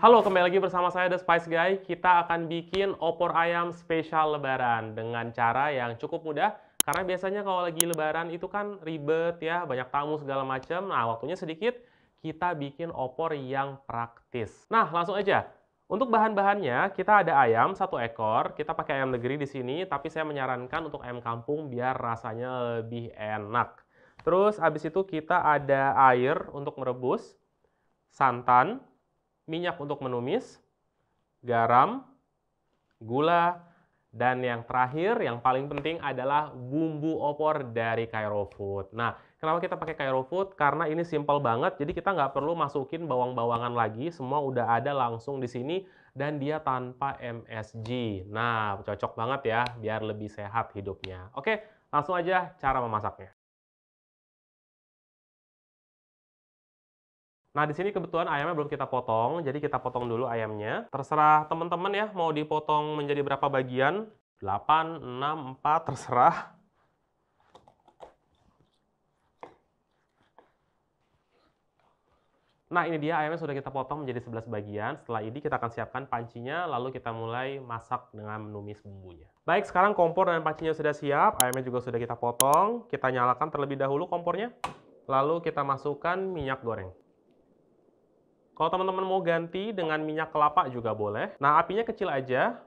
Halo, kembali lagi bersama saya The Spice Guy. Kita akan bikin opor ayam spesial lebaran dengan cara yang cukup mudah. Karena biasanya kalau lagi lebaran itu kan ribet ya, banyak tamu segala macam. Nah, waktunya sedikit, kita bikin opor yang praktis. Nah, langsung aja. Untuk bahan-bahannya, kita ada ayam satu ekor. Kita pakai ayam negeri di sini, tapi saya menyarankan untuk ayam kampung biar rasanya lebih enak. Terus abis itu kita ada air untuk merebus, santan, minyak untuk menumis, garam, gula, dan yang terakhir, yang paling penting adalah bumbu opor dari Cairo Food. Nah, kenapa kita pakai Cairo Food? Karena ini simple banget, jadi kita nggak perlu masukin bawang-bawangan lagi, semua udah ada langsung di sini, dan dia tanpa MSG. Nah, cocok banget ya, biar lebih sehat hidupnya. Oke, langsung aja cara memasaknya. Nah, di sini kebetulan ayamnya belum kita potong, jadi kita potong dulu ayamnya. Terserah teman-teman ya, mau dipotong menjadi berapa bagian. 8, 6, 4, terserah. Nah, ini dia ayamnya sudah kita potong menjadi 11 bagian. Setelah ini kita akan siapkan pancinya, lalu kita mulai masak dengan menumis bumbunya. Baik, sekarang kompor dan pancinya sudah siap. Ayamnya juga sudah kita potong. Kita nyalakan terlebih dahulu kompornya. Lalu kita masukkan minyak goreng. Kalau teman-teman mau ganti dengan minyak kelapa juga boleh. Nah, apinya kecil aja.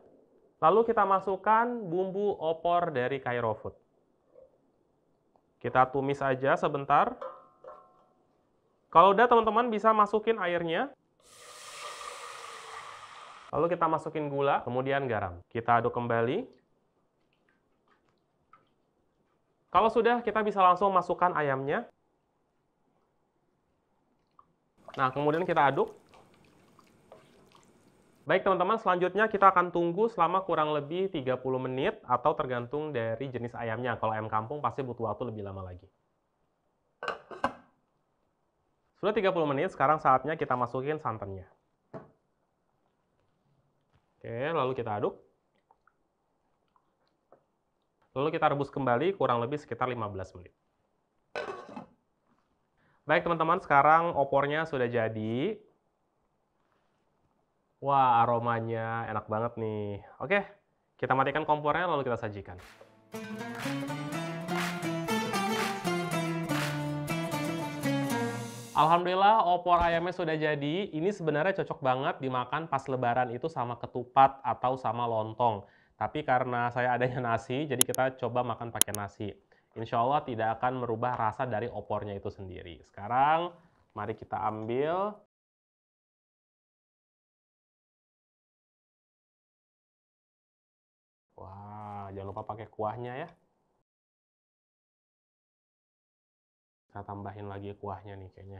Lalu kita masukkan bumbu opor dari Cairo Food. Kita tumis aja sebentar. Kalau udah teman-teman bisa masukin airnya. Lalu kita masukin gula, kemudian garam. Kita aduk kembali. Kalau sudah, kita bisa langsung masukkan ayamnya. Nah, kemudian kita aduk. Baik teman-teman, selanjutnya kita akan tunggu selama kurang lebih 30 menit atau tergantung dari jenis ayamnya. Kalau ayam kampung pasti butuh waktu lebih lama lagi. Sudah 30 menit, sekarang saatnya kita masukin santannya. Oke, lalu kita aduk. Lalu kita rebus kembali kurang lebih sekitar 15 menit. Baik teman-teman, sekarang opornya sudah jadi. Wah, aromanya enak banget nih. Oke, kita matikan kompornya lalu kita sajikan. Alhamdulillah opor ayamnya sudah jadi. Ini sebenarnya cocok banget dimakan pas lebaran itu sama ketupat atau sama lontong. Tapi karena saya adanya nasi, jadi kita coba makan pakai nasi insya Allah tidak akan merubah rasa dari opornya itu sendiri. Sekarang mari kita ambil Wah, jangan lupa pakai kuahnya ya. Kita tambahin lagi kuahnya nih kayaknya.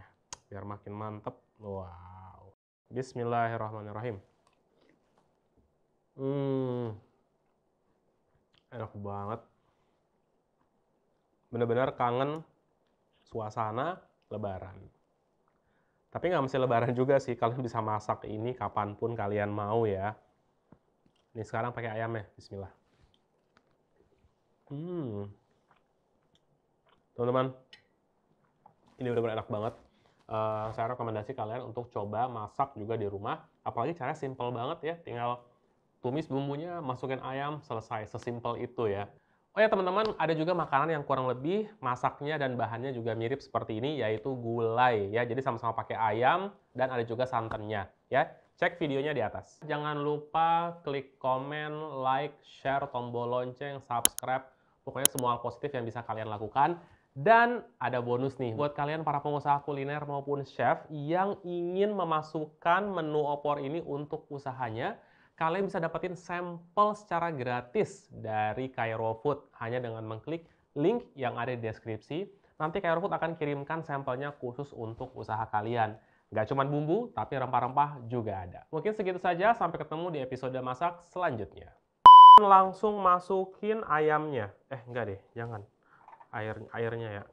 Biar makin mantep. Wow. Bismillahirrahmanirrahim. Hmm. Enak banget benar-benar kangen suasana lebaran. Tapi nggak mesti lebaran juga sih, kalian bisa masak ini kapanpun kalian mau ya. Ini sekarang pakai ayam ya, bismillah. Hmm. Teman-teman, ini benar-benar enak banget. Uh, saya rekomendasi kalian untuk coba masak juga di rumah. Apalagi cara simple banget ya, tinggal tumis bumbunya, masukin ayam, selesai. Sesimpel itu ya. Oh ya teman-teman, ada juga makanan yang kurang lebih masaknya dan bahannya juga mirip seperti ini, yaitu gulai ya. Jadi sama-sama pakai ayam dan ada juga santannya ya. Cek videonya di atas. Jangan lupa klik komen, like, share, tombol lonceng, subscribe. Pokoknya semua hal positif yang bisa kalian lakukan. Dan ada bonus nih buat kalian para pengusaha kuliner maupun chef yang ingin memasukkan menu opor ini untuk usahanya kalian bisa dapetin sampel secara gratis dari Cairo Food hanya dengan mengklik link yang ada di deskripsi. Nanti Cairo Food akan kirimkan sampelnya khusus untuk usaha kalian. Gak cuma bumbu, tapi rempah-rempah juga ada. Mungkin segitu saja, sampai ketemu di episode masak selanjutnya. Langsung masukin ayamnya. Eh, enggak deh, jangan. Air, airnya ya.